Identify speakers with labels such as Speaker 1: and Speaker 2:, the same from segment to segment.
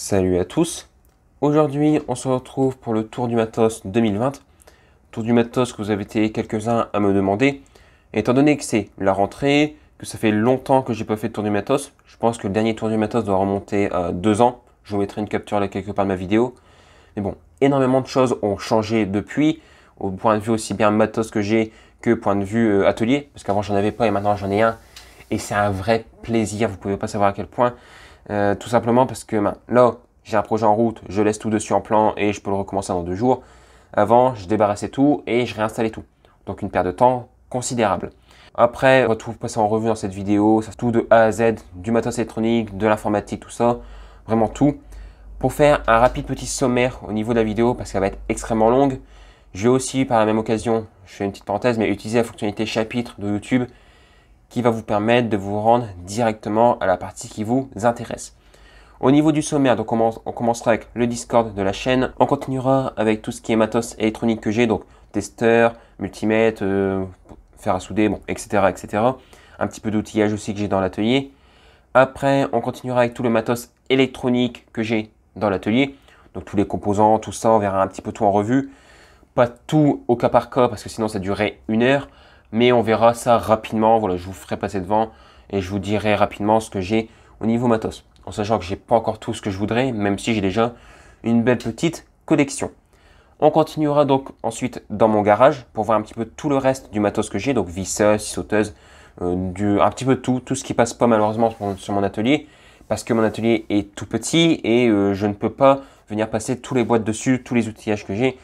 Speaker 1: Salut à tous. Aujourd'hui, on se retrouve pour le Tour du Matos 2020. Tour du Matos que vous avez été quelques-uns à me demander. Étant donné que c'est la rentrée, que ça fait longtemps que j'ai pas fait de Tour du Matos, je pense que le dernier Tour du Matos doit remonter à deux ans. Je vous mettrai une capture là quelque part de ma vidéo. Mais bon, énormément de choses ont changé depuis, au point de vue aussi bien matos que j'ai que point de vue euh, atelier, parce qu'avant j'en avais pas et maintenant j'en ai un. Et c'est un vrai plaisir, vous pouvez pas savoir à quel point. Euh, tout simplement parce que ben, là, j'ai un projet en route, je laisse tout dessus en plan et je peux le recommencer dans deux jours. Avant, je débarrassais tout et je réinstallais tout. Donc une perte de temps considérable. Après, on retrouve pas ça en revue dans cette vidéo, ça tout de A à Z, du matos électronique, de l'informatique, tout ça, vraiment tout. Pour faire un rapide petit sommaire au niveau de la vidéo, parce qu'elle va être extrêmement longue, je vais aussi par la même occasion, je fais une petite parenthèse, mais utiliser la fonctionnalité chapitre de YouTube qui va vous permettre de vous rendre directement à la partie qui vous intéresse. Au niveau du sommaire, donc on, commencera avec le Discord de la chaîne. On continuera avec tout ce qui est matos électronique que j'ai, donc testeur, multimètre, euh, faire fer à souder, bon, etc., etc. Un petit peu d'outillage aussi que j'ai dans l'atelier. Après, on continuera avec tout le matos électronique que j'ai dans l'atelier. Donc tous les composants, tout ça, on verra un petit peu tout en revue. Pas tout au cas par cas parce que sinon ça durerait une heure mais on verra ça rapidement. Voilà, je vous ferai passer devant et je vous dirai rapidement ce que j'ai au niveau matos. En sachant que j'ai pas encore tout ce que je voudrais, même si j'ai déjà une belle petite collection. On continuera donc ensuite dans mon garage pour voir un petit peu tout le reste du matos que j'ai, donc visseuse, sauteuse, euh, un petit peu tout, tout ce qui passe pas malheureusement sur mon, atelier, parce que mon atelier est tout petit et euh, je ne peux pas venir passer tous les boîtes dessus, tous les outillages que j'ai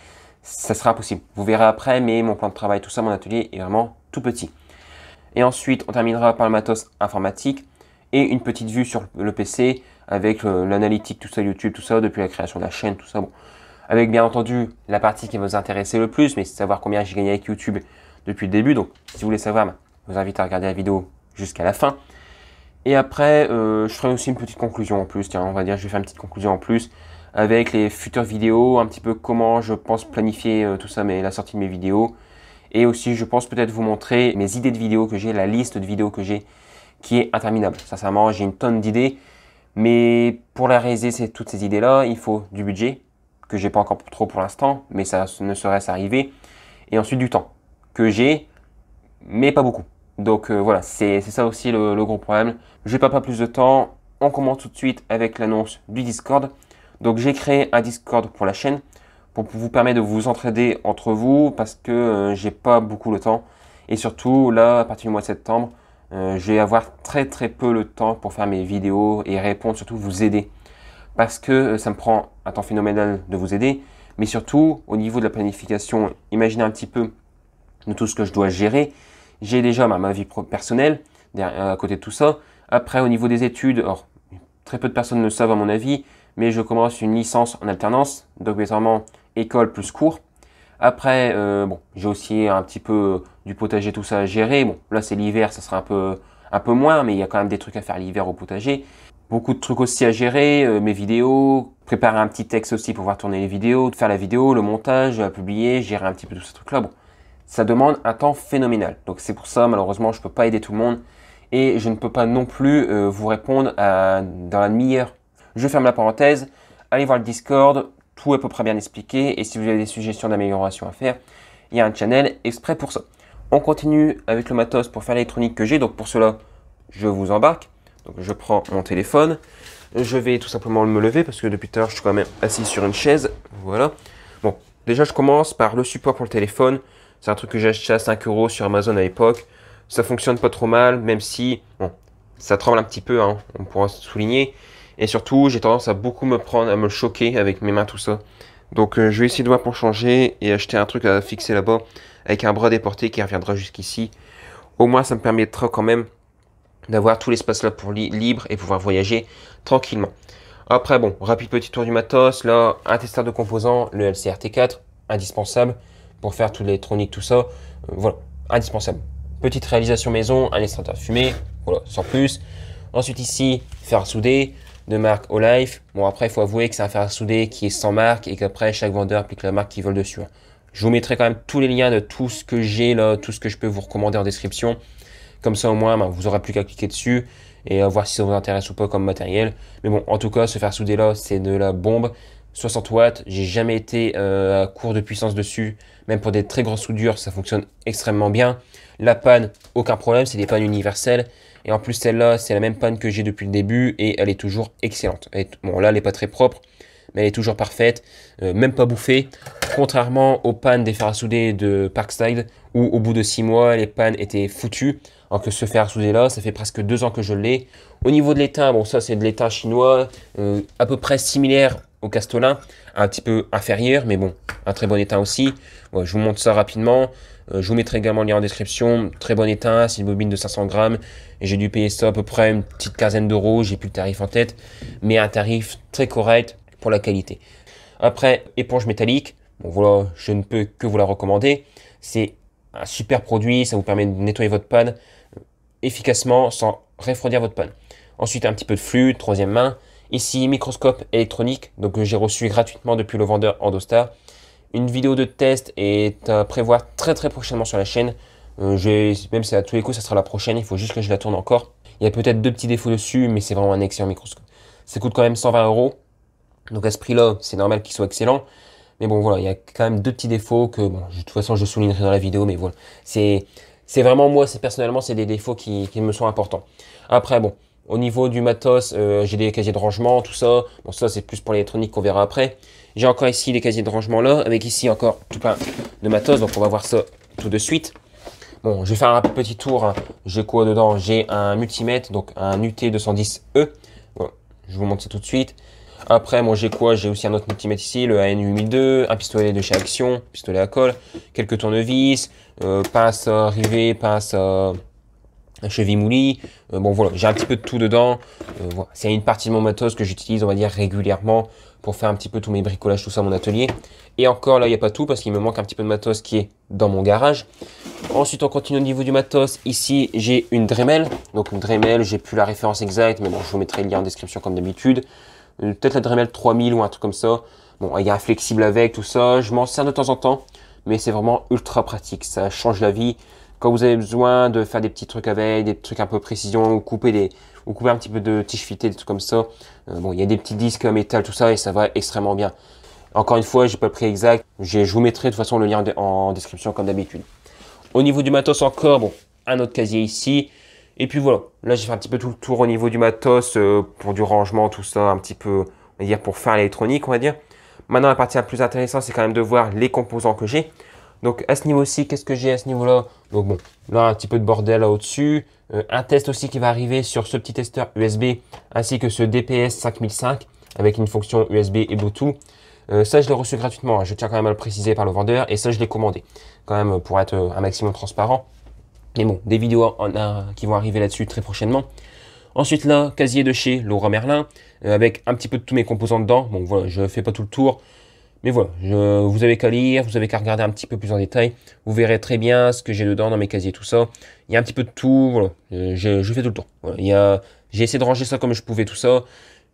Speaker 1: ça sera possible. Vous verrez après, mais mon plan de travail, tout ça, mon atelier est vraiment tout petit. Et ensuite, on terminera par le matos informatique et une petite vue sur le PC avec euh, l'analytique, tout ça, YouTube, tout ça, depuis la création de la chaîne, tout ça. Bon. Avec bien entendu la partie qui va vous intéresser le plus, mais c'est savoir combien j'ai gagné avec YouTube depuis le début. Donc, si vous voulez savoir, je vous invite à regarder la vidéo jusqu'à la fin. Et après, euh, je ferai aussi une petite conclusion en plus. Tiens, on va dire, je vais faire une petite conclusion en plus avec les futures vidéos, un petit peu comment je pense planifier euh, tout ça, mais la sortie de mes vidéos. Et aussi, je pense peut-être vous montrer mes idées de vidéos que j'ai, la liste de vidéos que j'ai, qui est interminable. Sincèrement, j'ai une tonne d'idées, mais pour la réaliser, toutes ces idées-là, il faut du budget, que j'ai pas encore trop pour l'instant, mais ça ne serait arrivé. Et ensuite, du temps, que j'ai, mais pas beaucoup. Donc euh, voilà, c'est ça aussi le, gros problème. Je vais pas, pas plus de temps. On commence tout de suite avec l'annonce du Discord. Donc j'ai créé un Discord pour la chaîne pour vous permettre de vous entraider entre vous parce que euh, j'ai pas beaucoup le temps. Et surtout, là, à partir du mois de septembre, euh, je vais avoir très très peu le temps pour faire mes vidéos et répondre, surtout vous aider. Parce que euh, ça me prend un temps phénoménal de vous aider, mais surtout au niveau de la planification, imaginez un petit peu de tout ce que je dois gérer. J'ai déjà ma, vie personnelle à côté de tout ça. Après, au niveau des études, très peu de personnes le savent à mon avis, mais je commence une licence en alternance, donc bizarrement école plus cours. Après, euh, bon, j'ai aussi un petit peu euh, du potager, tout ça à gérer. Bon, là c'est l'hiver, ça sera un peu, un peu moins, mais il y a quand même des trucs à faire l'hiver au potager. Beaucoup de trucs aussi à gérer, euh, mes vidéos, préparer un petit texte aussi pour pouvoir tourner les vidéos, faire la vidéo, le montage, la publier, gérer un petit peu tout ce truc-là. Bon, ça demande un temps phénoménal. Donc c'est pour ça, malheureusement, je ne peux pas aider tout le monde et je ne peux pas non plus vous répondre dans la demi-heure je ferme la parenthèse. Allez voir le Discord. Tout est à peu près bien expliqué. Et si vous avez des suggestions d'amélioration à faire, il y a un channel exprès pour ça. On continue avec le matos pour faire l'électronique que j'ai. Donc pour cela, je vous embarque. Donc je prends mon téléphone. Je vais tout simplement me lever parce que depuis tout à l'heure, je suis quand même assis sur une chaise. Voilà. Bon, déjà, je commence par le support pour le téléphone. C'est un truc que j'ai acheté à 5 euros sur Amazon à l'époque. Ça fonctionne pas trop mal, même si bon, ça tremble un petit peu, hein, on pourra souligner. Et surtout, j'ai tendance à beaucoup me prendre, à me choquer avec mes mains, tout ça. Donc euh, je vais essayer de voir pour changer et acheter un truc à fixer là-bas avec un bras déporté qui reviendra jusqu'ici. Au moins, ça me permettra quand même d'avoir tout l'espace là pour libre et pouvoir voyager tranquillement. Après, bon, rapide petit tour du matos. Là, un testeur de composants, le LCRT4, indispensable pour faire tout l'électronique, tout ça. Euh, voilà, indispensable. Petite réalisation maison, un extracteur fumée voilà, sans plus. Ensuite ici, faire souder, de marque au Bon, après, il faut avouer que c'est un fer à souder qui est sans marque et qu'après, chaque vendeur applique la marque qui vole dessus. Hein. Je vous mettrai quand même tous les liens de tout ce que j'ai là, tout ce que je peux vous recommander en description. Comme ça, au moins, ben, vous aurez plus qu'à cliquer dessus et euh, voir si ça vous intéresse ou pas comme matériel. Mais bon, en tout cas, ce fer souder là, c'est de la bombe. 60 watts, j'ai jamais été euh, à court de puissance dessus. Même pour des très grosses soudures, ça fonctionne extrêmement bien. La panne, aucun problème, c'est des pannes universelles. Et en plus, celle-là, c'est la même panne que j'ai depuis le début et elle est toujours excellente. bon, là, elle n'est pas très propre, mais elle est toujours parfaite, euh, même pas bouffée. Contrairement aux pannes des fer à souder de Parkside, où au bout de 6 mois, les pannes étaient foutues, alors que ce fer à souder là, ça fait presque 2 ans que je l'ai. Au niveau de l'étain, bon ça c'est de l'étain chinois, euh, à peu près similaire au castolin, un petit peu inférieur, mais bon, un très bon étain aussi. je vous montre ça rapidement. Euh, je vous mettrai également le lien en description. Très bon état, c'est une bobine de 500 grammes. Et j'ai dû payer ça à peu près une petite quinzaine d'euros. J'ai plus le tarif en tête, mais un tarif très correct pour la qualité. Après, éponge métallique. Bon, voilà, je ne peux que vous la recommander. C'est un super produit. Ça vous permet de nettoyer votre panne euh, efficacement sans refroidir votre panne. Ensuite, un petit peu de flux, troisième main. Ici, microscope électronique, donc j'ai reçu gratuitement depuis le vendeur Endostar. Une vidéo de test est à prévoir très très prochainement sur la chaîne. Euh, même si à tous les coups, ça sera la prochaine, il faut juste que je la tourne encore. Il y a peut-être deux petits défauts dessus, mais c'est vraiment un excellent microscope. Ça coûte quand même 120 euros. Donc à ce prix-là, c'est normal qu'il soit excellent. Mais bon, voilà, il y a quand même deux petits défauts que, bon, de toute façon, je soulignerai dans la vidéo, mais voilà. C'est, vraiment moi, c'est personnellement, c'est des défauts qui, me sont importants. Après, bon, au niveau du matos, euh, j'ai des casiers de rangement, tout ça. Bon, ça, c'est plus pour l'électronique qu'on verra après. J'ai encore ici les casiers de rangement là, avec ici encore tout plein de matos, donc on va voir ça tout de suite. Bon, je vais faire un petit tour, hein. j'ai quoi dedans J'ai un multimètre, donc un UT210E, je vous montre ça tout de suite. Après, moi j'ai quoi J'ai aussi un autre multimètre ici, le AN8002, un pistolet de chez Action, pistolet à colle, quelques tournevis, euh, pince rivée, pince un cheville mouli, euh, bon voilà, j'ai un petit peu de tout dedans. Euh, c'est une partie de mon matos que j'utilise, on va dire, régulièrement pour faire un petit peu tous mes bricolages, tout ça, mon atelier. Et encore, là, il n'y a pas tout parce qu'il me manque un petit peu de matos qui est dans mon garage. Ensuite, on continue au niveau du matos. Ici, j'ai une Dremel. Donc, une Dremel, j'ai plus la référence exacte, mais bon, je vous mettrai le lien en description comme d'habitude. Euh, peut-être la Dremel 3000 ou un truc comme ça. Bon, il y a un flexible avec, tout ça. Je m'en sers de temps en temps, mais c'est vraiment ultra pratique. Ça change la vie quand vous avez besoin de faire des petits trucs avec, des trucs un peu précision, ou couper, des, ou couper un petit peu de tige fitée, des trucs comme ça, euh, bon, il y a des petits disques euh, métal, tout ça, et ça va extrêmement bien. Encore une fois, j'ai pas le prix exact, je vous mettrai de toute façon le lien en description comme d'habitude. Au niveau du matos encore, bon, un autre casier ici, et puis voilà, là j'ai fait un petit peu tout le tour au niveau du matos, euh, pour du rangement, tout ça, un petit peu, on va dire, pour faire l'électronique, on va dire. Maintenant, la partie la plus intéressante, c'est quand même de voir les composants que j'ai. Donc à ce niveau-ci, qu'est-ce que j'ai à ce niveau-là Donc bon, là un petit peu de bordel là au-dessus. Euh, un test aussi qui va arriver sur ce petit testeur USB ainsi que ce DPS 5005 avec une fonction USB et Bluetooth. Euh, ça, je l'ai reçu gratuitement, hein. je tiens quand même à le préciser par le vendeur, et ça, je l'ai commandé, quand même pour être euh, un maximum transparent. Mais bon, des vidéos en, qui vont arriver là-dessus très prochainement. Ensuite là, casier de chez Laura Merlin, avec un petit peu de tous mes composants dedans. Bon voilà, je fais pas tout le tour. Mais voilà, je, vous avez qu'à lire, vous avez qu'à regarder un petit peu plus en détail. Vous verrez très bien ce que j'ai dedans dans mes casiers, tout ça. Il y a un petit peu de tout, Je, fais tout le temps. j'ai essayé de ranger ça comme je pouvais, tout ça.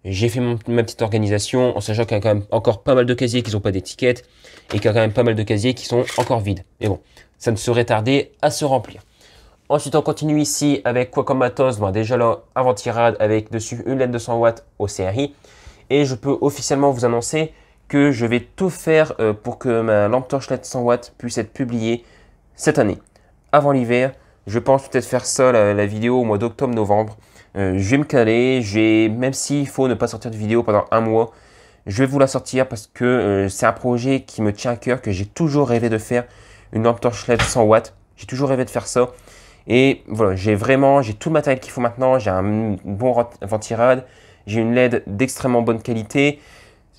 Speaker 1: J'ai fait ma petite organisation en sachant qu'il y a quand même encore pas mal de casiers qui n'ont pas d'étiquette et qu'il y a quand même pas mal de casiers qui sont encore vides. Mais bon, ça ne serait tardé à se remplir. Ensuite, on continue ici avec quoi comme matos Déjà là, avant tirade avec dessus une de 100 watts au CRI. Et je peux officiellement vous annoncer que je vais tout faire euh, pour que ma lampe torche LED 100 watts puisse être publiée cette année, avant l'hiver. Je pense peut-être faire ça, la, vidéo, au mois d'octobre-novembre. Euh, je vais me caler, même s'il faut ne pas sortir de vidéo pendant un mois, je vais vous la sortir parce que euh, c'est un projet qui me tient à cœur, que j'ai toujours rêvé de faire, une lampe torche LED 100 watts. J'ai toujours rêvé de faire ça. Et voilà, j'ai vraiment, j'ai tout le matériel qu'il faut maintenant, j'ai un bon ventirad, j'ai une LED d'extrêmement bonne qualité.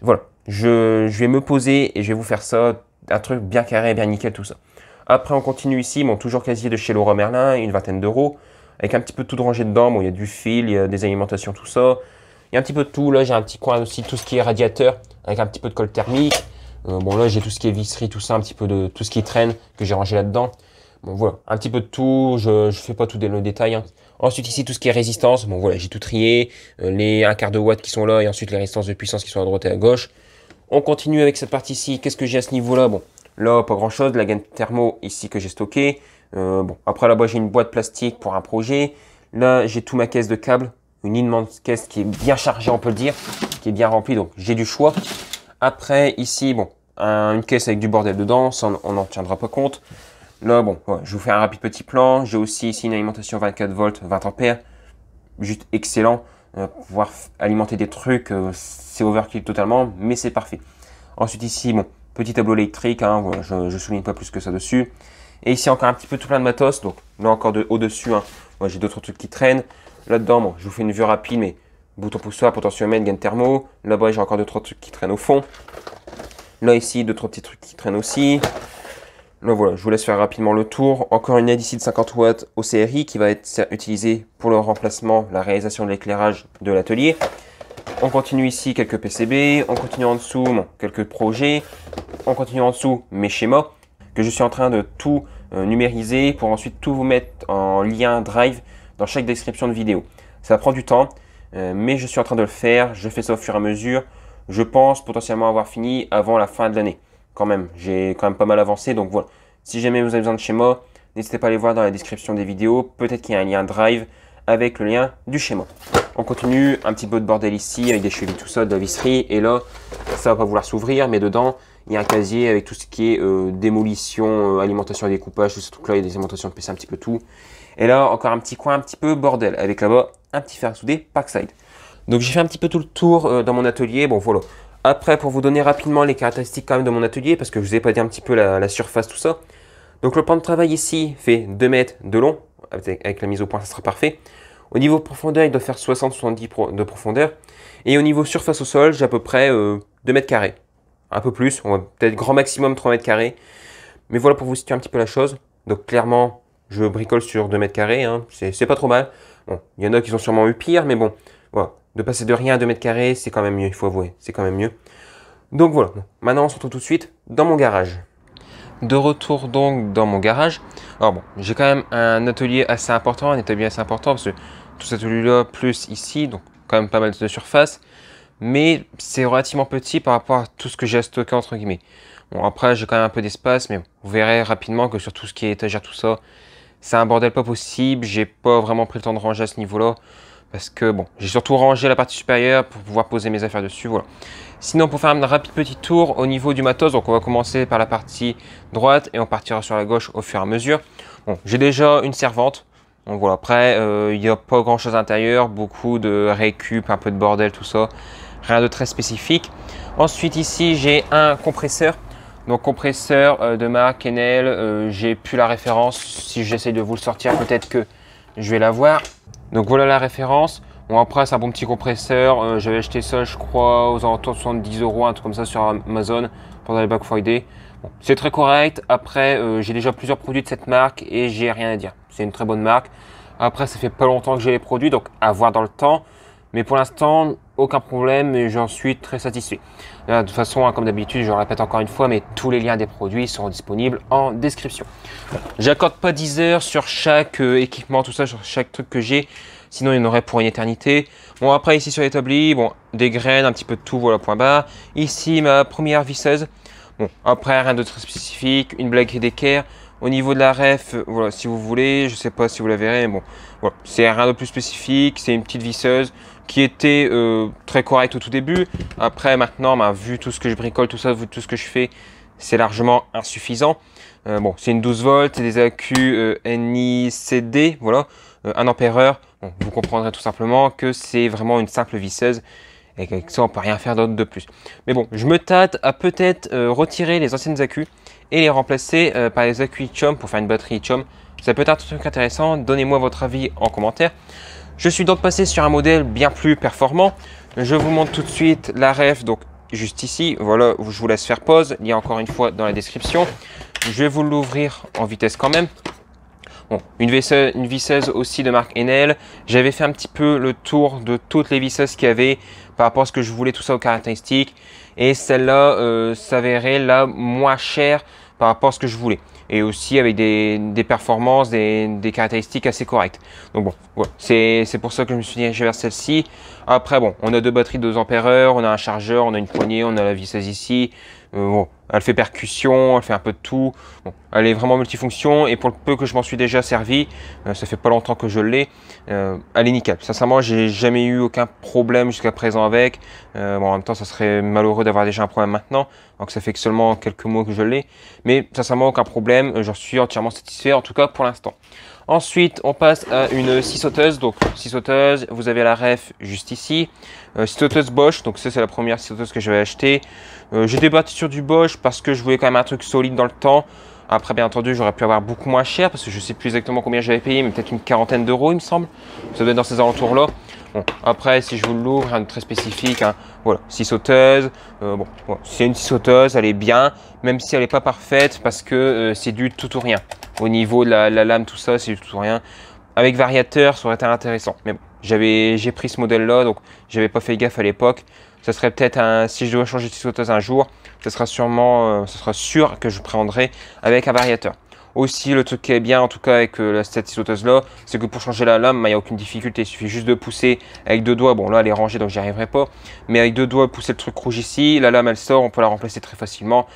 Speaker 1: Voilà, je, vais me poser et je vais vous faire ça, un truc bien carré, bien nickel, tout ça. Après, on continue ici, mon toujours casier de chez Laura Merlin, une vingtaine d'euros, avec un petit peu de tout de rangé dedans. Bon, il y a du fil, il y a des alimentations, tout ça. Il y a un petit peu de tout. Là, j'ai un petit coin aussi, tout ce qui est radiateur, avec un petit peu de colle thermique. Euh, bon, là, j'ai tout ce qui est visserie, tout ça, un petit peu de tout ce qui traîne, que j'ai rangé là-dedans. Bon, voilà, un petit peu de tout. Je ne fais pas tout le détail. Hein. Ensuite, ici, tout ce qui est résistance. Bon, voilà, j'ai tout trié. Euh, les un quart de watt qui sont là, et ensuite les résistances de puissance qui sont à droite et à gauche. On continue avec cette partie-ci. Qu'est-ce que j'ai à ce niveau-là Bon, là, pas grand-chose. La gaine thermo ici que j'ai stockée. Euh, bon, après là-bas, j'ai une boîte plastique pour un projet. Là, j'ai tout ma caisse de câbles. Une immense caisse qui est bien chargée, on peut le dire, qui est bien remplie. Donc, j'ai du choix. Après, ici, bon, une caisse avec du bordel dedans. on n'en tiendra pas compte. Là, bon, je vous fais un rapide petit plan. J'ai aussi ici une alimentation 24 volts, 20 ampères. Juste excellent. Euh, pouvoir alimenter des trucs, euh, c'est overkill totalement, mais c'est parfait. Ensuite ici, bon, petit tableau électrique, hein, je, ne souligne pas plus que ça dessus. Et ici encore un petit peu tout plein de matos, donc là encore de, au-dessus, hein, moi j'ai d'autres trucs qui traînent. Là-dedans, bon, je vous fais une vue rapide, mais bouton poussoir, potentiomètre, gain thermo. Là-bas, j'ai encore deux trois trucs qui traînent au fond. Là ici, deux trois petits trucs qui traînent aussi voilà, je vous laisse faire rapidement le tour. Encore une aide de 50 watts au CRI qui va être utilisée pour le remplacement, la réalisation de l'éclairage de l'atelier. On continue ici quelques PCB, on continue en dessous quelques projets, on continue en dessous mes schémas que je suis en train de tout euh, numériser pour ensuite tout vous mettre en lien Drive dans chaque description de vidéo. Ça prend du temps, euh, mais je suis en train de le faire, je fais ça au fur et à mesure. Je pense potentiellement avoir fini avant la fin de l'année quand même. J'ai quand même pas mal avancé. Donc voilà. Si jamais vous avez besoin de schéma, n'hésitez pas à les voir dans la description des vidéos. Peut-être qu'il y a un lien Drive avec le lien du schéma. On continue, un petit peu de bordel ici, avec des chevilles, tout ça, de la visserie. Et là, ça va pas vouloir s'ouvrir, mais dedans, il y a un casier avec tout ce qui est euh, démolition, euh, alimentation et découpage, tout ce truc-là, il y a des alimentations de PC, un petit peu tout. Et là, encore un petit coin un petit peu bordel, avec là-bas, un petit fer à souder, parkside Donc j'ai fait un petit peu tout le tour euh, dans mon atelier, bon voilà. Après, pour vous donner rapidement les caractéristiques quand même de mon atelier, parce que je vous ai pas dit un petit peu la, surface, tout ça. Donc le plan de travail ici fait 2 mètres de long, avec, la mise au point ça sera parfait. Au niveau profondeur, il doit faire 60-70 de profondeur. Et au niveau surface au sol, j'ai à peu près 2 euh, mètres carrés. Un peu plus, on va peut-être grand maximum 3 mètres carrés. Mais voilà pour vous situer un petit peu la chose. Donc clairement, je bricole sur 2 mètres carrés, hein. c'est pas trop mal. Bon, il y en a qui ont sûrement eu pire, mais bon, voilà. De passer de rien à 2 mètres carrés, c'est quand même mieux, il faut avouer, c'est quand même mieux. Donc voilà, maintenant on se retrouve tout de suite dans mon garage. De retour donc dans mon garage. Alors bon, j'ai quand même un atelier assez important, un atelier assez important parce que tout cet atelier-là plus ici, donc quand même pas mal de surface. Mais c'est relativement petit par rapport à tout ce que j'ai à stocker entre guillemets. Bon après j'ai quand même un peu d'espace, mais vous verrez rapidement que sur tout ce qui est étagère, tout ça, c'est un bordel pas possible. J'ai pas vraiment pris le temps de ranger à ce niveau-là parce que bon, j'ai surtout rangé la partie supérieure pour pouvoir poser mes affaires dessus, voilà. Sinon, pour faire un rapide petit tour au niveau du matos, donc on va commencer par la partie droite et on partira sur la gauche au fur et à mesure. Bon, j'ai déjà une servante, donc voilà, après, euh, il n'y a pas grand chose à l'intérieur, beaucoup de récup, un peu de bordel, tout ça, rien de très spécifique. Ensuite, ici, j'ai un compresseur, donc compresseur euh, de marque Enel, euh, j'ai plus la référence, si j'essaye de vous le sortir, peut-être que je vais l'avoir. voir. Donc voilà la référence. Bon après c'est un bon petit compresseur, euh, j'avais acheté ça je crois aux alentours de 70 euros, un truc comme ça sur Amazon pendant les Black Friday. Bon, c'est très correct, après euh, j'ai déjà plusieurs produits de cette marque et j'ai rien à dire. C'est une très bonne marque. Après ça fait pas longtemps que j'ai les produits donc à voir dans le temps. Mais pour l'instant aucun problème et j'en suis très satisfait. Euh, de toute façon, hein, comme d'habitude, je répète encore une fois, mais tous les liens des produits seront disponibles en description. J'accorde pas 10 heures sur chaque euh, équipement, tout ça, sur chaque truc que j'ai. Sinon, il y en aurait pour une éternité. Bon, après, ici sur l'établi, bon, des graines, un petit peu de tout, voilà, point bas Ici, ma première visseuse. Bon, après, rien de très spécifique, une blague d'équerre. Au niveau de la ref, euh, voilà, si vous voulez, je ne sais pas si vous la verrez, mais bon, c'est rien de plus spécifique, c'est une petite visseuse qui était euh, très correcte au tout début. Après, maintenant, bah, vu tout ce que je bricole, tout ça, vu tout ce que je fais, c'est largement insuffisant. Euh, bon, c'est une 12 volts, c'est des AQ NICD, voilà, un ampère vous comprendrez tout simplement que c'est vraiment une simple visseuse et qu'avec ça, on peut rien faire d'autre de plus. Mais bon, je me tâte à peut-être retirer les anciennes AQ et les remplacer euh, par les accus lithium pour faire une batterie lithium. Ça peut être un truc intéressant, donnez-moi votre avis en commentaire. Je suis donc passé sur un modèle bien plus performant. Je vous montre tout de suite la ref, donc juste ici. Voilà, je vous laisse faire pause, il y a encore une fois dans la description. Je vais vous l'ouvrir en vitesse quand même. Bon, une, visseuse e, aussi de marque Enel. J'avais fait un petit peu le tour de toutes les visseuses qu'il y avait par rapport à ce que je voulais, tout ça aux caractéristiques. Et celle-là euh, s'avérait la moins chère par rapport à ce que je voulais. Et aussi avec des, performances, des, caractéristiques assez correctes. Donc bon, c'est pour ça que je me suis dirigé vers celle-ci. Après bon, on a deux batteries de 2 Ah, on a un chargeur, on a une poignée, on a la vis ici. Euh, bon, elle fait percussion, elle fait un peu de tout. Bon, elle est vraiment multifonction et pour le peu que je m'en suis déjà servi, euh, ça fait pas longtemps que je l'ai, euh, elle est nickel. Sincèrement, j'ai jamais eu aucun problème jusqu'à présent avec. Euh, bon, en même temps, ça serait malheureux d'avoir déjà un problème maintenant, donc ça fait que seulement quelques mois que je l'ai. Mais sincèrement, aucun problème, j'en suis entièrement satisfait, en tout cas pour l'instant. Ensuite, on passe à une scie sauteuse. Donc, scie sauteuse, vous avez la ref juste ici. 6 euh, scie sauteuse Bosch, donc ça c'est la première scie sauteuse que j'avais achetée. Euh, J'étais parti sur du Bosch parce que je voulais quand même un truc solide dans le temps. Après, bien entendu, j'aurais pu avoir beaucoup moins cher parce que je sais plus exactement combien j'avais payé, mais peut-être une quarantaine d'euros, il me semble. Ça doit être dans ces alentours-là après, si je vous l'ouvre, rien de très spécifique. Hein. Voilà, scie sauteuse. Euh, bon, c'est une scie sauteuse, elle est bien, même si elle n'est pas parfaite parce que euh, c'est du tout ou rien. Au niveau de la, lame, tout ça, c'est du tout ou rien. Avec variateur, ça aurait été intéressant. Mais bon, j'avais, j'ai pris ce modèle-là, donc j'avais pas fait gaffe à l'époque. Ça serait peut-être un, si je dois changer de scie sauteuse un jour, ça sera sûrement, euh, sera sûr que je prendrai avec un variateur. Aussi, le truc qui est bien, en tout cas, avec euh, la Statisotas là, c'est que pour changer la lame, il bah, n'y a aucune difficulté. Il suffit juste de pousser avec deux doigts. Bon, là, elle est rangée, donc j'y arriverai pas. Mais avec deux doigts, pousser le truc rouge ici. La lame, elle sort. On peut la remplacer très facilement.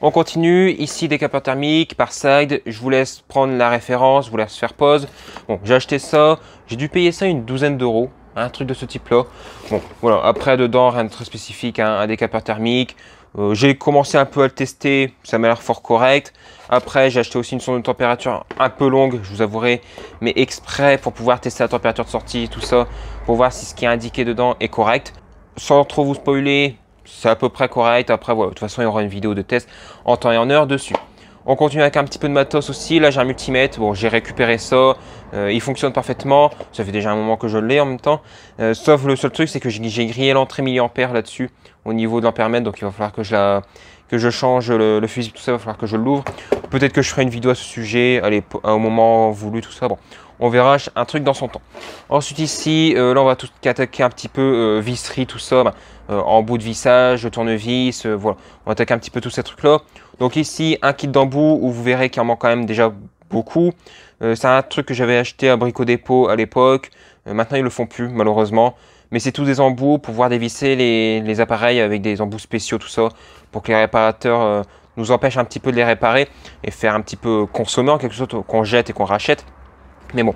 Speaker 1: On continue, ici décapeur thermique par side, je vous laisse prendre la référence, je vous laisse faire pause. Bon, j'ai acheté ça, j'ai dû payer ça une douzaine d'euros, hein, un truc de ce type-là. Bon, voilà, après dedans, rien de très spécifique, hein. un décapeur thermique, euh, j'ai commencé un peu à le tester, ça m'a l'air fort correct. Après, j'ai acheté aussi une sonde de température un peu longue, je vous avouerai, mais exprès pour pouvoir tester la température de sortie, tout ça, pour voir si ce qui est indiqué dedans est correct. Sans trop vous spoiler, c'est à peu près correct. Après, voilà, de toute façon, il y aura une vidéo de test en temps et en heure dessus. On continue avec un petit peu de matos aussi. Là, j'ai un multimètre. Bon, j'ai récupéré ça. Euh, il fonctionne parfaitement. Ça fait déjà un moment que je l'ai en même temps. Euh, sauf le seul truc, c'est que j'ai grillé l'entrée milliampère là-dessus au niveau de l'ampèremètre. Donc, il va falloir que je, la, que je change le, fusil, fusible, tout ça. Il va falloir que je l'ouvre. Peut-être que je ferai une vidéo à ce sujet allez, au moment voulu, tout ça. Bon, on verra un truc dans son temps. Ensuite ici, euh, là on va tout attaquer un petit peu visserie, tout ça, bah, en bout de vissage, tournevis, voilà. On va attaquer un petit peu tous ces trucs là. Donc ici, un kit d'embout où vous verrez qu'il en manque quand même déjà beaucoup. Euh, c'est un truc que j'avais acheté à Brico Dépôt à l'époque. Euh, maintenant, ils le font plus, malheureusement. Mais c'est tous des embouts pour pouvoir dévisser les, appareils avec des embouts spéciaux, tout ça, pour que les réparateurs euh, nous empêchent un petit peu de les réparer et faire un petit peu consommer quelque chose qu'on jette et qu'on rachète. Mais bon,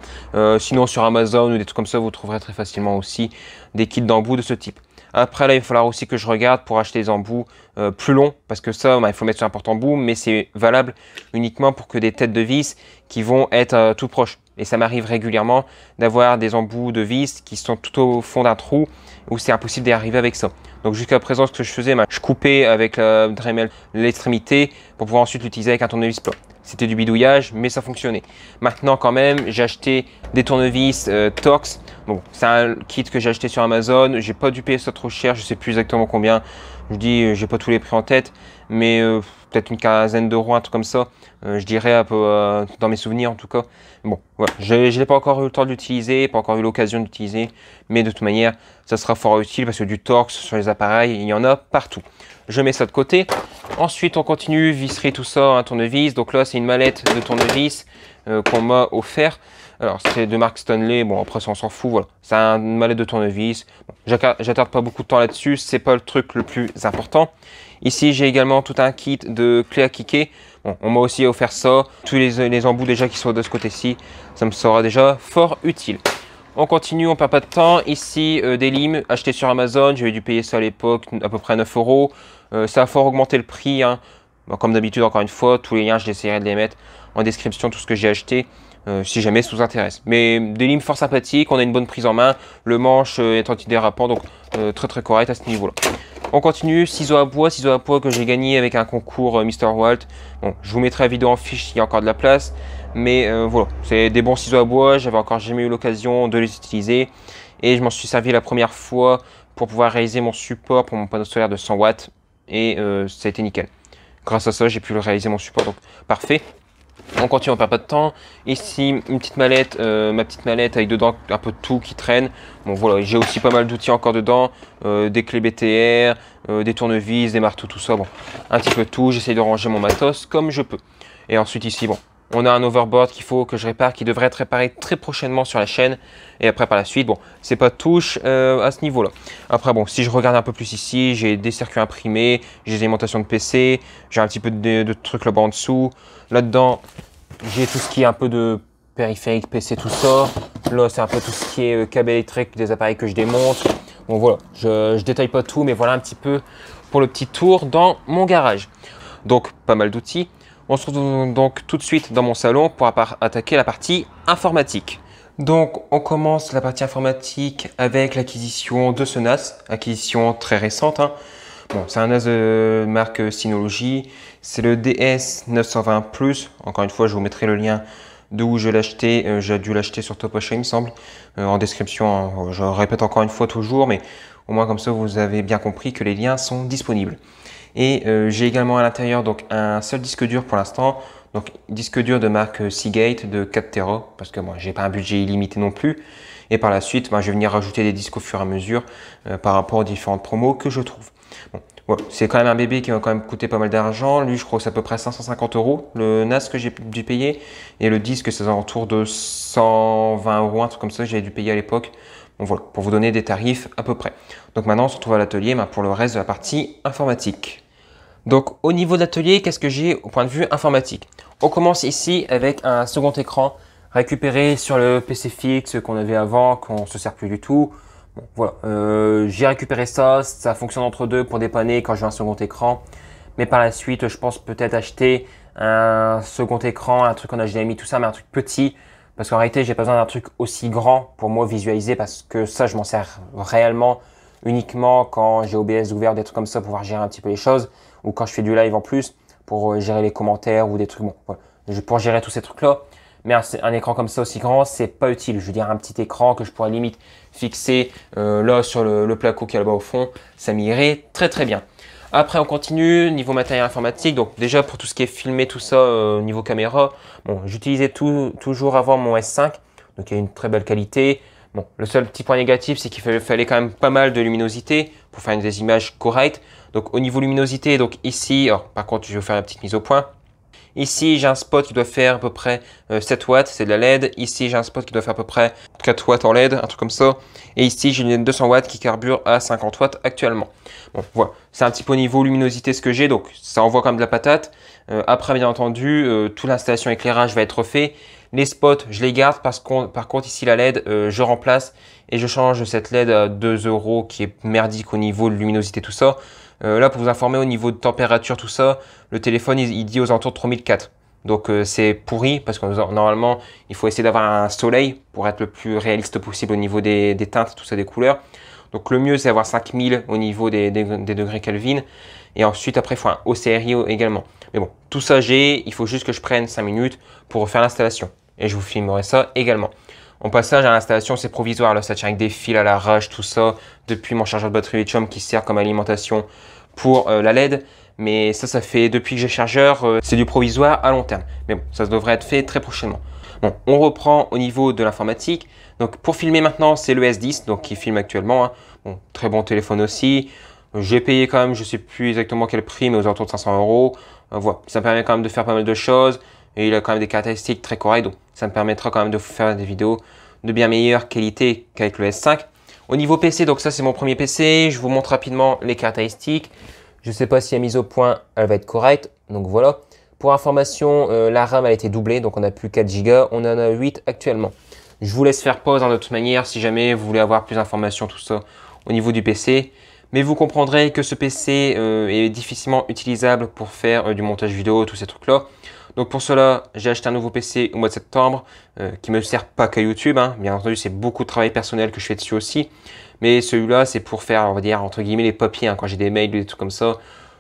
Speaker 1: sinon sur Amazon ou des trucs comme ça, vous trouverez très facilement aussi des kits d'embout de ce type. Après, là, il va falloir aussi que je regarde pour acheter des embouts euh, plus longs, parce que ça, bah, il faut mettre sur un porte-embout, mais c'est valable uniquement pour que des têtes de vis qui vont être euh, tout proches. Et ça m'arrive régulièrement d'avoir des embouts de vis qui sont tout au fond d'un trou où c'est impossible d'y arriver avec ça. Donc jusqu'à présent, ce que je faisais, ben, je coupais avec la euh, Dremel l'extrémité pour pouvoir ensuite l'utiliser avec un tournevis plat. C'était du bidouillage, mais ça fonctionnait. Maintenant, quand même, j'ai acheté des tournevis euh, Torx. Bon, c'est un kit que j'ai acheté sur Amazon. J'ai pas dû payer ça trop cher. Je sais plus exactement combien. Je dis, euh, j'ai pas tous les prix en tête, mais peut-être une quinzaine d'euros, un truc comme ça. Euh, je dirais un peu euh, dans mes souvenirs en tout cas. Bon, voilà, je n'ai pas encore eu le temps d'utiliser, pas encore eu l'occasion d'utiliser, mais de toute manière, ça sera fort utile parce que du torx sur les appareils, il y en a partout. Je mets ça de côté. Ensuite, on continue, visserie, tout ça, un hein, tournevis. Donc là, c'est une mallette de tournevis euh, qu'on m'a offert. Alors, c'est de Mark Stanley. Bon, après, ça, on s'en fout. Voilà. C'est un mallet de tournevis. Bon, J'attarde pas beaucoup de temps là-dessus. C'est pas le truc le plus important. Ici, j'ai également tout un kit de clés à kicker. Bon, on m'a aussi offert ça. Tous les, embouts déjà qui sont de ce côté-ci, ça me sera déjà fort utile. On continue, on perd pas de temps. Ici, euh, des limes achetées sur Amazon. J'avais dû payer ça à l'époque, à peu près 9 euros. Euh, ça a fort augmenté le prix. Hein. comme d'habitude, encore une fois, tous les liens, je essayer de les mettre en description, tout ce que j'ai acheté. Euh, si jamais ça vous intéresse. Mais des limes fort sympathiques, on a une bonne prise en main, le manche euh, est antidérapant, donc euh, très très correct à ce niveau-là. On continue, ciseaux à bois, ciseaux à bois que j'ai gagné avec un concours Mr. Walt. Bon, je vous mettrai la vidéo en fiche s'il y a encore de la place. Mais voilà, c'est des bons ciseaux à bois, j'avais encore jamais eu l'occasion de les utiliser. Et je m'en suis servi la première fois pour pouvoir réaliser mon support pour mon panneau solaire de 100 watts. Et ça a été nickel. Grâce à ça, j'ai pu réaliser mon support, donc parfait. On continue, on perd pas de temps. Ici, une petite mallette, euh, ma petite mallette avec dedans un peu de tout qui traîne. Bon voilà, j'ai aussi pas mal d'outils encore dedans, euh, des clés BTR, euh, des tournevis, des marteaux, tout ça. Bon, un petit peu de tout. J'essaye de ranger mon matos comme je peux. Et ensuite ici, bon, on a un overboard qu'il faut que je répare, qui devrait être réparé très prochainement sur la chaîne. Et après, par la suite, bon, c'est pas touche euh, à ce niveau-là. Après, bon, si je regarde un peu plus ici, j'ai des circuits imprimés, j'ai des alimentations de PC, j'ai un petit peu de, trucs là-bas en dessous. Là-dedans, j'ai tout ce qui est un peu de périphérique, PC, tout ça. Là, c'est un peu tout ce qui est euh, câble électrique, des appareils que je démonte. Bon, voilà, je, je détaille pas tout, mais voilà un petit peu pour le petit tour dans mon garage. Donc, pas mal d'outils. On se retrouve donc tout de suite dans mon salon pour attaquer la partie informatique. Donc on commence la partie informatique avec l'acquisition de ce NAS, acquisition très récente. Hein. Bon, c'est un NAS de marque Synology, c'est le DS920 Plus. Encore une fois, je vous mettrai le lien de où je l'ai acheté, euh, j'ai dû l'acheter sur TopoShare, il me semble, euh, en description, hein. je répète encore une fois toujours, mais au moins comme ça vous avez bien compris que les liens sont disponibles. Et euh, j'ai également à l'intérieur donc un seul disque dur pour l'instant, donc disque dur de marque Seagate de 4 Tera, parce que moi j'ai pas un budget illimité non plus. Et par la suite, ben, je vais venir rajouter des disques au fur et à mesure euh, par rapport aux différentes promos que je trouve. Bon. voilà, c'est quand même un bébé qui m'a quand même coûté pas mal d'argent. Lui, je crois que c'est à peu près 550 euros le NAS que j'ai dû payer. Et le disque, c'est autour de 120 euros, un truc comme ça, j'ai dû payer à l'époque. Bon voilà, pour vous donner des tarifs à peu près. Donc maintenant, on se retrouve à l'atelier ben, pour le reste de la partie informatique. Donc au niveau de l'atelier, qu'est-ce que j'ai au point de vue informatique On commence ici avec un second écran récupéré sur le PC fixe qu'on avait avant, qu'on se sert plus du tout. voilà, euh, j'ai récupéré ça, ça fonctionne entre deux pour dépanner quand j'ai un second écran. Mais par la suite, je pense peut-être acheter un second écran, un truc en HDMI, tout ça, mais un truc petit. Parce qu'en réalité, j'ai pas besoin d'un truc aussi grand pour moi visualiser parce que ça, je m'en sers réellement uniquement quand j'ai OBS ouvert, des trucs comme ça, pour pouvoir gérer un petit peu les choses ou quand je fais du live en plus pour euh, gérer les commentaires ou des trucs. Bon, voilà. Pour gérer tous ces trucs-là. Mais un, un, écran comme ça aussi grand, c'est pas utile. Je veux dire, un petit écran que je pourrais limite fixer euh, là sur le, le placo qui est là-bas au fond, ça m'irait très très bien. Après, on continue, niveau matériel informatique. Donc déjà, pour tout ce qui est filmé, tout ça, euh, niveau caméra, bon, j'utilisais toujours avant mon S5. Donc il y a une très belle qualité. Bon, le seul petit point négatif, c'est qu'il fallait quand même pas mal de luminosité pour faire des images correctes. Donc au niveau luminosité, donc ici, par contre, je vais faire une petite mise au point. Ici, j'ai un spot qui doit faire à peu près 7 euh, watts, c'est de la LED. Ici, j'ai un spot qui doit faire à peu près 4 watts en LED, un truc comme ça. Et ici, j'ai une 200 watts qui carbure à 50 watts actuellement. Bon, voilà. C'est un petit peu au niveau luminosité ce que j'ai, donc ça envoie quand même de la patate. Euh, après, bien entendu, euh, toute l'installation éclairage va être fait. Les spots, je les garde parce qu'on, par contre ici la LED, euh, je remplace et je change cette LED à 2 euros qui est merdique au niveau de luminosité, tout ça. Euh, là, pour vous informer au niveau de température, tout ça, le téléphone, il, dit aux alentours de 3004. Donc euh, c'est pourri parce que normalement, il faut essayer d'avoir un soleil pour être le plus réaliste possible au niveau des, teintes, tout ça, des couleurs. Donc le mieux, c'est avoir 5000 au niveau des, degrés Kelvin. Et ensuite, après, il faut un OCRI également. Mais bon, tout ça, j'ai. Il faut juste que je prenne 5 minutes pour refaire l'installation et je vous filmerai ça également. en passage, à l'installation, c'est provisoire. Là, ça tient avec des fils à la rage, tout ça, depuis mon chargeur de batterie lithium qui sert comme alimentation pour euh, la LED. Mais ça, ça fait depuis que j'ai chargeur, euh, c'est du provisoire à long terme. Mais bon, ça devrait être fait très prochainement. Bon, on reprend au niveau de l'informatique. Donc pour filmer maintenant, c'est le S10 donc, qui filme actuellement. Hein. Bon, très bon téléphone aussi. J'ai payé quand même, je ne sais plus exactement quel prix, mais aux alentours de 500 euros. Euh, voilà, ça permet quand même de faire pas mal de choses et il a quand même des caractéristiques très correctes, donc ça me permettra quand même de faire des vidéos de bien meilleure qualité qu'avec le S5. Au niveau PC, donc ça c'est mon premier PC, je vous montre rapidement les caractéristiques. Je ne sais pas si la mise au point, elle va être correcte, donc voilà. Pour information, euh, la RAM a été doublée, donc on n'a plus 4 Go, on en a 8 actuellement. Je vous laisse faire pause d'une hein, de toute manière si jamais vous voulez avoir plus d'informations, tout ça, au niveau du PC. Mais vous comprendrez que ce PC euh, est difficilement utilisable pour faire euh, du montage vidéo, tous ces trucs-là. Donc pour cela, j'ai acheté un nouveau PC au mois de septembre euh, qui ne me sert pas qu'à YouTube. Hein. Bien entendu, c'est beaucoup de travail personnel que je fais dessus aussi. Mais celui-là, c'est pour faire, on va dire, entre guillemets, les papiers. Hein. Quand j'ai des mails, des trucs comme ça,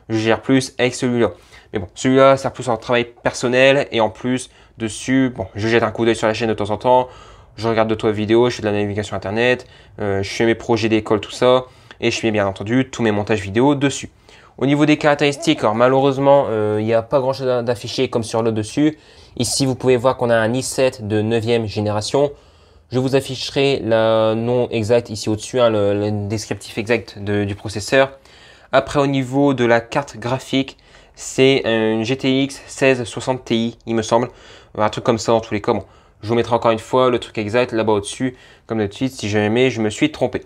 Speaker 1: je gère plus avec celui-là. Mais bon, celui-là sert plus en travail personnel et en plus dessus, bon, je jette un coup d'œil sur la chaîne de temps en temps. Je regarde de toi vidéo, je fais de la navigation internet, euh, je fais mes projets d'école, tout ça. Et je fais bien entendu tous mes montages vidéo dessus. Au niveau des caractéristiques, alors malheureusement, euh, il n'y a pas grand chose d'affiché comme sur le dessus. Ici, vous pouvez voir qu'on a un i7 de 9e génération. Je vous afficherai le nom exact ici au-dessus, hein, le, descriptif exact du processeur. Après, au niveau de la carte graphique, c'est une GTX 1660 Ti, il me semble. Un truc comme ça dans tous les cas. je vous mettrai encore une fois le truc exact là-bas au-dessus, comme d'habitude, si jamais je me suis trompé.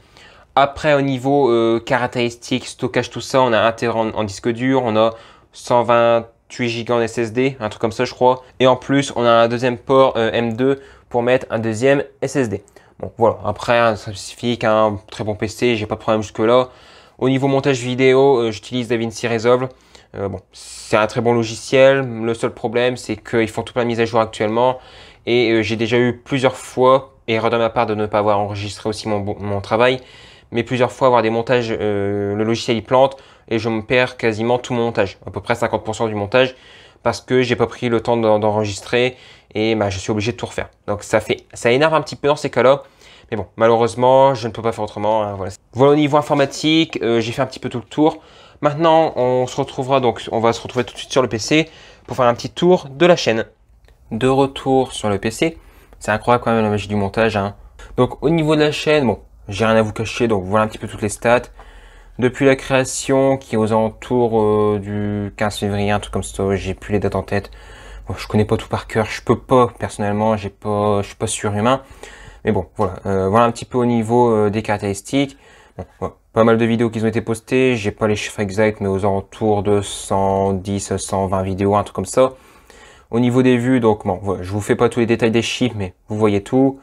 Speaker 1: Après, au niveau euh, caractéristique, caractéristiques, stockage, tout ça, on a un terrain en, disque dur, on a 128 Go en SSD, un truc comme ça, je crois. Et en plus, on a un deuxième port euh, M2 pour mettre un deuxième SSD. Bon, voilà, après, un hein, spécifique, un hein. très bon PC, j'ai pas de problème jusque-là. Au niveau montage vidéo, euh, j'utilise DaVinci Resolve. bon, c'est un très bon logiciel. Le seul problème, c'est qu'ils font toute la mise à jour actuellement. Et j'ai déjà eu plusieurs fois, erreur de ma part de ne pas avoir enregistré aussi mon, mon travail mais plusieurs fois avoir des montages, euh, le logiciel il plante et je me perds quasiment tout mon montage, à peu près 50% du montage, parce que j'ai pas pris le temps d'enregistrer et bah, je suis obligé de tout refaire. Donc ça fait, ça énerve un petit peu dans ces cas-là, mais bon, malheureusement, je ne peux pas faire autrement. Hein, voilà. voilà. au niveau informatique, euh, j'ai fait un petit peu tout le tour. Maintenant, on se retrouvera donc, on va se retrouver tout de suite sur le PC pour faire un petit tour de la chaîne. De retour sur le PC, c'est incroyable quand même la magie du montage. Hein. Donc au niveau de la chaîne, bon, j'ai rien à vous cacher, donc voilà un petit peu toutes les stats. Depuis la création, qui est aux alentours euh, du 15 février, un truc comme ça, j'ai plus les dates en tête. Bon, je connais pas tout par cœur, je peux pas personnellement, j'ai pas, je suis pas surhumain. Mais bon, voilà, euh, voilà un petit peu au niveau euh, des caractéristiques. Pas mal de vidéos qui ont été postées, j'ai pas les chiffres exacts, mais aux alentours de 110, 120 vidéos, un truc comme ça. Au niveau des vues, donc bon, voilà. je vous fais pas tous les détails des chiffres, mais vous voyez tout.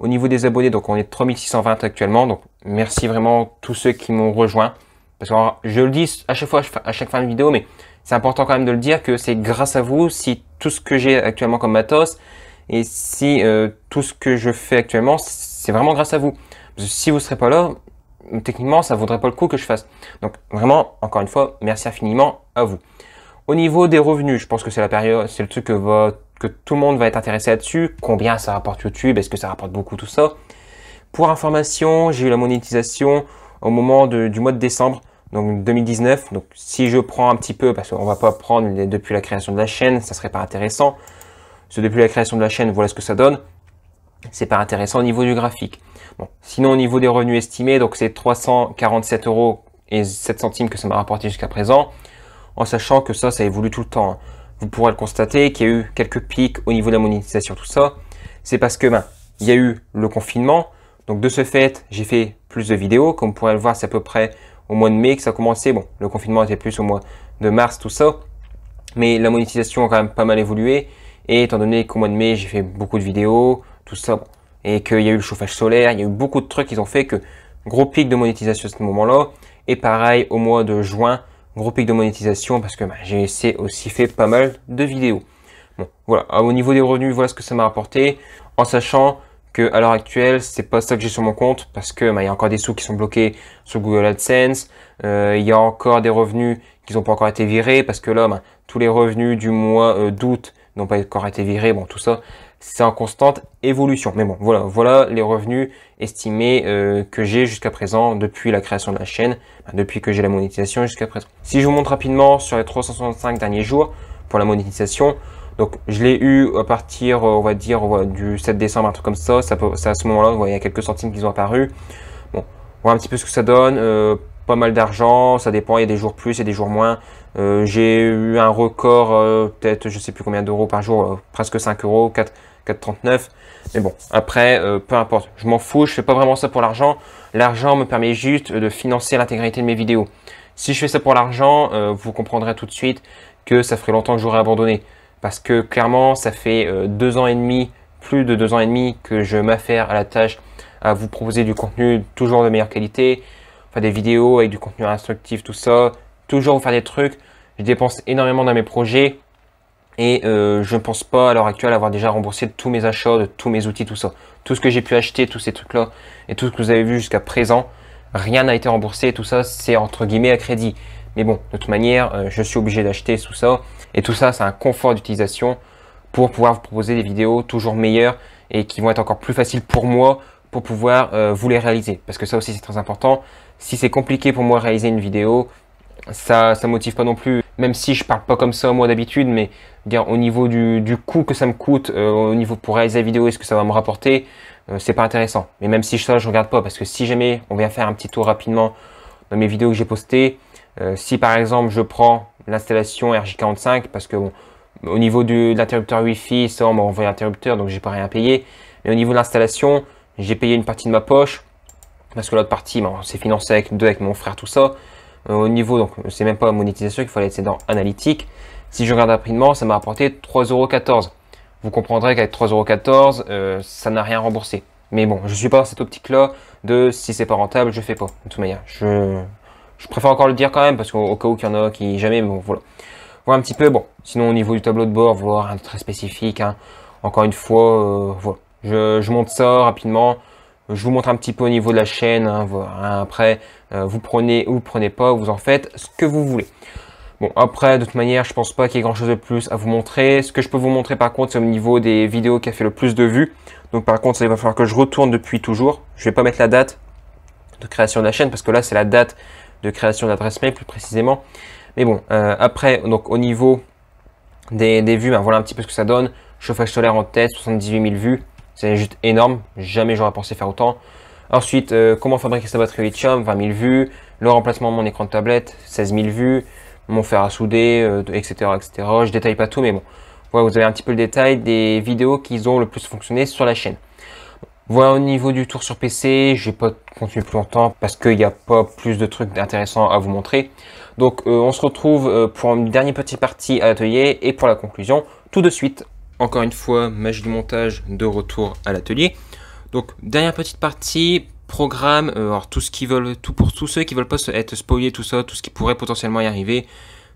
Speaker 1: Au niveau des abonnés, donc on est 3620 actuellement. Donc merci vraiment tous ceux qui m'ont rejoint. Parce que je le dis à chaque fois, à chaque fin de vidéo, mais c'est important quand même de le dire que c'est grâce à vous si tout ce que j'ai actuellement comme matos et si euh, tout ce que je fais actuellement, c'est vraiment grâce à vous. Parce que si vous ne serez pas là, techniquement, ça ne vaudrait pas le coup que je fasse. Donc vraiment, encore une fois, merci infiniment à vous. Au niveau des revenus, je pense que c'est la période, c'est le truc que votre que tout le monde va être intéressé là-dessus. Combien ça rapporte YouTube Est-ce que ça rapporte beaucoup tout ça Pour information, j'ai eu la monétisation au moment du mois de décembre donc 2019. Donc si je prends un petit peu, parce qu'on va pas prendre depuis la création de la chaîne, ça serait pas intéressant. ce depuis la création de la chaîne, voilà ce que ça donne. C'est pas intéressant au niveau du graphique. sinon au niveau des revenus estimés, donc c'est 347 euros et 7 centimes que ça m'a rapporté jusqu'à présent, en sachant que ça, ça évolue tout le temps. Hein vous pourrez le constater, qu'il y a eu quelques pics au niveau de la monétisation, tout ça, c'est parce que ben, il y a eu le confinement. Donc de ce fait, j'ai fait plus de vidéos. Comme vous pourrez le voir, c'est à peu près au mois de mai que ça a commencé. Bon, le confinement était plus au mois de mars, tout ça. Mais la monétisation a quand même pas mal évolué. Et étant donné qu'au mois de mai, j'ai fait beaucoup de vidéos, tout ça. et qu'il y a eu le chauffage solaire, il y a eu beaucoup de trucs qu'ils ont fait que gros pic de monétisation à ce moment-là. Et pareil, au mois de juin, gros pic de monétisation parce que bah, j'ai aussi fait pas mal de vidéos. Bon, voilà. Ah, au niveau des revenus, voilà ce que ça m'a apporté, en sachant que à l'heure actuelle, c'est pas ça que j'ai sur mon compte parce que bah, il y a encore des sous qui sont bloqués sur Google AdSense, euh, il y a encore des revenus qui n'ont pas encore été virés parce que là, bah, tous les revenus du mois euh, d'août n'ont pas encore été virés. Bon, tout ça, c'est en constante évolution. Mais bon, voilà, voilà les revenus estimés euh, que j'ai jusqu'à présent depuis la création de la chaîne, bah, depuis que j'ai la monétisation jusqu'à présent. Si je vous montre rapidement sur les 365 derniers jours pour la monétisation, donc je l'ai eu à partir, euh, on va dire, du 7 décembre, un truc comme ça. ça c'est à ce moment-là, vous voyez, il y a quelques centimes qui sont apparus. Bon, on voit un petit peu ce que ça donne. Euh, pas mal d'argent, ça dépend, il y a des jours plus et des jours moins. j'ai eu un record, peut-être je sais plus combien d'euros par jour, presque 5 euros, 4, 4,39. Mais bon, après, euh, peu importe. Je m'en fous, je fais pas vraiment ça pour l'argent. L'argent me permet juste de financer l'intégralité de mes vidéos. Si je fais ça pour l'argent, euh, vous comprendrez tout de suite que ça ferait longtemps que j'aurais abandonné. Parce que clairement, ça fait euh, deux ans et demi, plus de deux ans et demi que je m'affaire à la tâche à vous proposer du contenu toujours de meilleure qualité, enfin des vidéos avec du contenu instructif, tout ça, toujours vous faire des trucs. Je dépense énormément dans mes projets, et euh, je ne pense pas à l'heure actuelle avoir déjà remboursé tous mes achats, de tous mes outils, tout ça. Tout ce que j'ai pu acheter, tous ces trucs-là, et tout ce que vous avez vu jusqu'à présent, rien n'a été remboursé, tout ça, c'est entre guillemets à crédit. Mais bon, de toute manière, euh, je suis obligé d'acheter tout ça. Et tout ça, c'est un confort d'utilisation pour pouvoir vous proposer des vidéos toujours meilleures et qui vont être encore plus faciles pour moi pour pouvoir euh, vous les réaliser. Parce que ça aussi, c'est très important. Si c'est compliqué pour moi réaliser une vidéo, ça ça motive pas non plus même si je parle pas comme ça moi d'habitude mais au niveau du, coût que ça me coûte euh, au niveau pour réaliser la vidéo et ce que ça va me rapporter euh, c'est pas intéressant mais même si ça je regarde pas parce que si jamais on vient faire un petit tour rapidement dans mes vidéos que j'ai postées euh, si par exemple je prends l'installation RJ45 parce que au niveau de l'interrupteur wifi, fi ça on m'a envoyé l'interrupteur donc j'ai pas rien payé mais au niveau de l'installation j'ai payé une partie de ma poche parce que l'autre partie c'est financé avec deux avec mon frère tout ça euh, au niveau, donc c'est même pas monétisation qu'il fallait, c'est dans analytique. Si je regarde rapidement, ça m'a apporté 3,14€. Vous comprendrez qu'avec 3,14€, euh, ça n'a rien remboursé. Mais bon, je suis pas dans cette optique-là de si c'est pas rentable, je fais pas. De toute manière, je, préfère encore le dire quand même parce qu'au cas où il y en a qui jamais, bon, voilà. Voilà un petit peu, bon, sinon au niveau du tableau de bord, voir un très spécifique, hein. encore une fois, euh, voilà. Je, je monte ça rapidement. Je vous montre un petit peu au niveau de la chaîne. Hein, hein, après, euh, vous prenez ou vous prenez pas, vous en faites ce que vous voulez. Bon, après, de toute manière, je pense pas qu'il y ait grand chose de plus à vous montrer. Ce que je peux vous montrer par contre, c'est au niveau des vidéos qui a fait le plus de vues. Donc par contre, ça, il va falloir que je retourne depuis toujours. Je vais pas mettre la date de création de la chaîne parce que là, c'est la date de création d'adresse mail plus précisément. Mais bon, euh, après, donc au niveau des, vues, ben, voilà un petit peu ce que ça donne. Chauffage solaire en tête, 78 000 vues. C'est juste énorme. Jamais j'aurais pensé faire autant. Ensuite, euh, comment fabriquer sa batterie lithium 20 000 vues. Le remplacement de mon écran de tablette 16 000 vues. Mon fer à souder, etc., euh, etc. Je détaille pas tout, mais bon. Voilà, vous avez un petit peu le détail des vidéos qui ont le plus fonctionné sur la chaîne. Voilà au niveau du tour sur PC, je vais pas continuer plus longtemps parce qu'il n'y a pas plus de trucs intéressants à vous montrer. Donc euh, on se retrouve pour une dernière petite partie à l'atelier et pour la conclusion tout de suite encore une fois, magie du montage de retour à l'atelier. Donc, dernière petite partie, programme, euh, alors tout ce qui veulent, tout pour tous ceux qui veulent pas être spoilés, tout ça, tout ce qui pourrait potentiellement y arriver,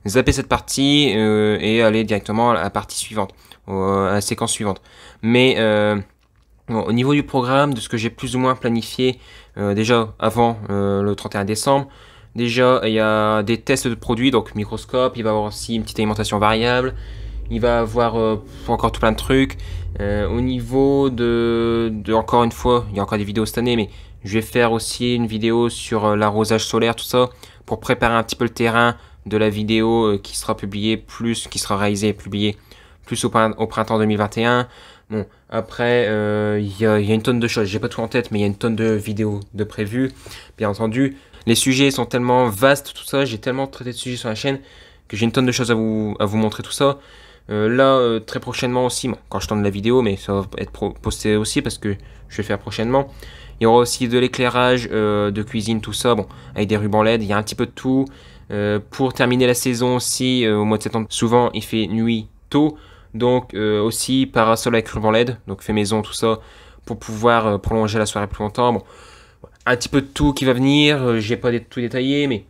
Speaker 1: zapper cette partie euh, et aller directement à la partie suivante, euh, à la séquence suivante. Mais au niveau du programme, de ce que j'ai plus ou moins planifié déjà avant le 31 décembre, déjà il y a des tests de produits, donc microscope, il va y avoir aussi une petite alimentation variable, il va avoir euh, encore tout plein de trucs. Euh, au niveau de, encore une fois, il y a encore des vidéos cette année, mais je vais faire aussi une vidéo sur euh, l'arrosage solaire, tout ça, pour préparer un petit peu le terrain de la vidéo qui sera publiée plus, qui sera réalisée et publiée plus au, au printemps 2021. Bon, après, il y, a, une tonne de choses. J'ai pas tout en tête, mais il y a une tonne de vidéos de prévues, bien entendu. Les sujets sont tellement vastes, tout ça. J'ai tellement traité de sujets sur la chaîne que j'ai une tonne de choses à vous, à vous montrer, tout ça. Euh, là, euh, très prochainement aussi, quand je tourne la vidéo, mais ça va être posté aussi parce que je vais faire prochainement. Il y aura aussi de l'éclairage euh, de cuisine, tout ça, bon, avec des rubans LED, il y a un petit peu de tout. pour terminer la saison aussi, au mois de septembre, souvent il fait nuit tôt, donc aussi parasol avec ruban LED, donc fait maison, tout ça, pour pouvoir prolonger la soirée plus longtemps. un petit peu de tout qui va venir, j'ai pas tout détaillé, mais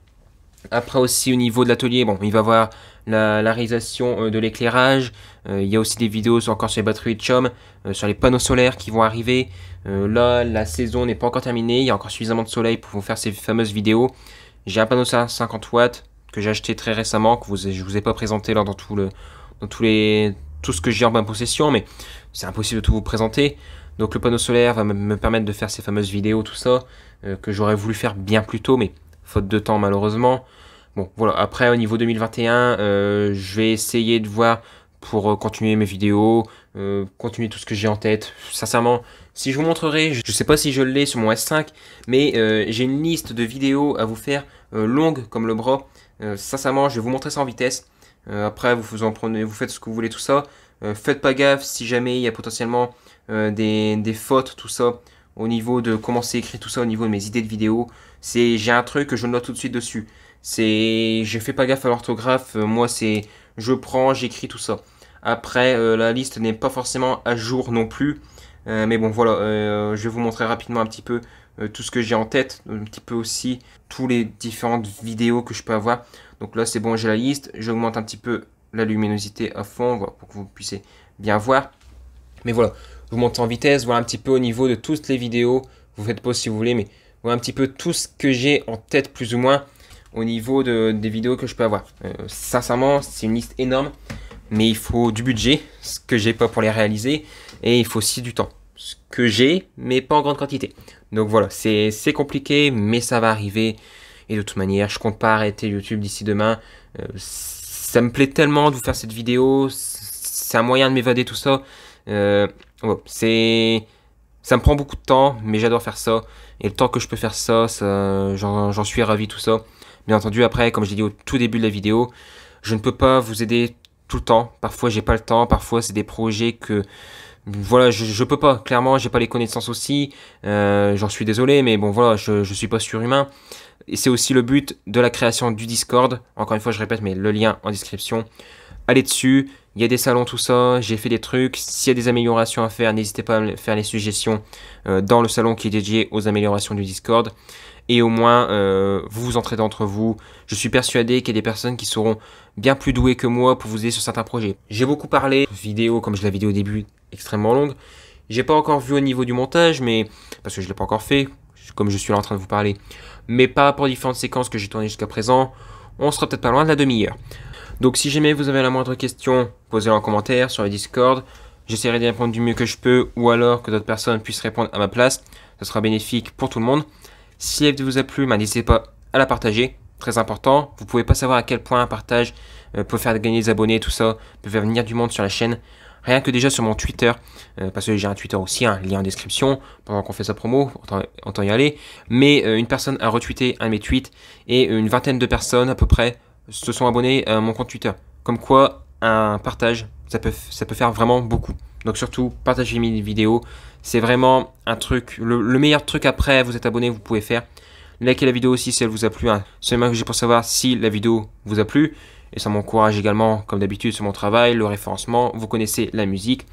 Speaker 1: après aussi au niveau de l'atelier, bon, il va voir la, la réalisation euh, de l'éclairage. Euh, il y a aussi des vidéos encore sur les batteries de chum, euh, sur les panneaux solaires qui vont arriver. là, la saison n'est pas encore terminée. Il y a encore suffisamment de soleil pour vous faire ces fameuses vidéos. J'ai un panneau solaire 50 watts que j'ai acheté très récemment, que je vous ai pas présenté lors dans, tout le, tous les, tout ce que j'ai en ma possession, mais c'est impossible de tout vous présenter. Donc le panneau solaire va me permettre de faire ces fameuses vidéos, tout ça, que j'aurais voulu faire bien plus tôt, mais de temps malheureusement. Bon, voilà. Après, au niveau 2021, euh, je vais essayer de voir pour euh, continuer mes vidéos, euh, continuer tout ce que j'ai en tête. Sincèrement, si je vous montrerai, je sais pas si je l'ai sur mon S5, mais j'ai une liste de vidéos à vous faire longue comme le bras. sincèrement, je vais vous montrer ça en vitesse. après, vous, vous en prenez, vous faites ce que vous voulez, tout ça. faites pas gaffe si jamais il y a potentiellement des, des, fautes, tout ça au niveau de comment c'est écrit tout ça, au niveau de mes idées de vidéo. C'est j'ai un truc que je note tout de suite dessus. C'est je fais pas gaffe à l'orthographe. Euh, moi c'est je prends, j'écris tout ça. Après euh, la liste n'est pas forcément à jour non plus. Euh, mais bon voilà, je vais vous montrer rapidement un petit peu tout ce que j'ai en tête, un petit peu aussi tous les différentes vidéos que je peux avoir. Donc là c'est bon, j'ai la liste, j'augmente un petit peu la luminosité à fond pour que vous puissiez bien voir. Mais voilà, vous montez en vitesse, voir un petit peu au niveau de toutes les vidéos, vous faites pause si vous voulez, mais voir un petit peu tout ce que j'ai en tête plus ou moins au niveau des vidéos que je peux avoir. Euh, sincèrement, c'est une liste énorme, mais il faut du budget, ce que j'ai pas pour les réaliser, et il faut aussi du temps, ce que j'ai, mais pas en grande quantité. Donc voilà, c'est compliqué, mais ça va arriver. Et de toute manière, je compte pas arrêter YouTube d'ici demain. Euh, ça me plaît tellement de vous faire cette vidéo, c'est un moyen de m'évader tout ça. Euh, c'est. Ça me prend beaucoup de temps, mais j'adore faire ça. Et le temps que je peux faire ça, j'en suis ravi, tout ça. Bien entendu, après, comme j'ai dit au tout début de la vidéo, je ne peux pas vous aider tout le temps. Parfois, j'ai pas le temps. Parfois, c'est des projets que. Voilà, je, peux pas. Clairement, j'ai pas les connaissances aussi. Euh, j'en suis désolé, mais bon, voilà, je, suis pas surhumain. Et c'est aussi le but de la création du Discord. Encore une fois, je répète, mais le lien en description. Allez dessus. Il y a des salons, tout ça, j'ai fait des trucs. S'il y a des améliorations à faire, n'hésitez pas à me faire les suggestions euh, dans le salon qui est dédié aux améliorations du Discord. Et au moins, euh, vous vous entrez d'entre vous. Je suis persuadé qu'il y a des personnes qui seront bien plus douées que moi pour vous aider sur certains projets. J'ai beaucoup parlé, vidéo, comme je l'ai dit au début, extrêmement longue. J'ai pas encore vu au niveau du montage, mais parce que je l'ai pas encore fait, comme je suis là en train de vous parler. Mais par pour aux différentes séquences que j'ai tournées jusqu'à présent, on sera peut-être pas loin de la demi-heure. Donc si jamais vous avez la moindre question, posez-la en commentaire sur le Discord. J'essaierai d'y répondre du mieux que je peux ou alors que d'autres personnes puissent répondre à ma place. Ce sera bénéfique pour tout le monde. Si la vous a plu, bah, n'hésitez pas à la partager. Très important. Vous ne pouvez pas savoir à quel point un partage euh, peut faire gagner des abonnés, tout ça, peut faire venir du monde sur la chaîne. Rien que déjà sur mon Twitter, euh, parce que j'ai un Twitter aussi, un hein, lien en description, pendant qu'on fait sa promo, autant y aller. Mais euh, une personne a retweeté un de mes tweets et une vingtaine de personnes à peu près se sont abonnés à mon compte Twitter. Comme quoi, un partage, ça peut, ça peut faire vraiment beaucoup. Donc surtout, partagez mes vidéos. C'est vraiment un truc, le, meilleur truc après, vous êtes abonné, vous pouvez faire. Likez la vidéo aussi si elle vous a plu. C'est le que j'ai pour savoir si la vidéo vous a plu. Et ça m'encourage également, comme d'habitude, sur mon travail, le référencement. Vous connaissez la musique.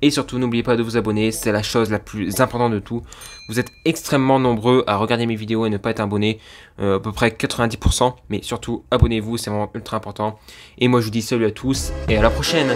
Speaker 1: Et surtout, n'oubliez pas de vous abonner, c'est la chose la plus importante de tout. Vous êtes extrêmement nombreux à regarder mes vidéos et ne pas être abonné, euh, à peu près 90%. Mais surtout, abonnez-vous, c'est vraiment ultra important. Et moi, je vous dis salut à tous et à la prochaine.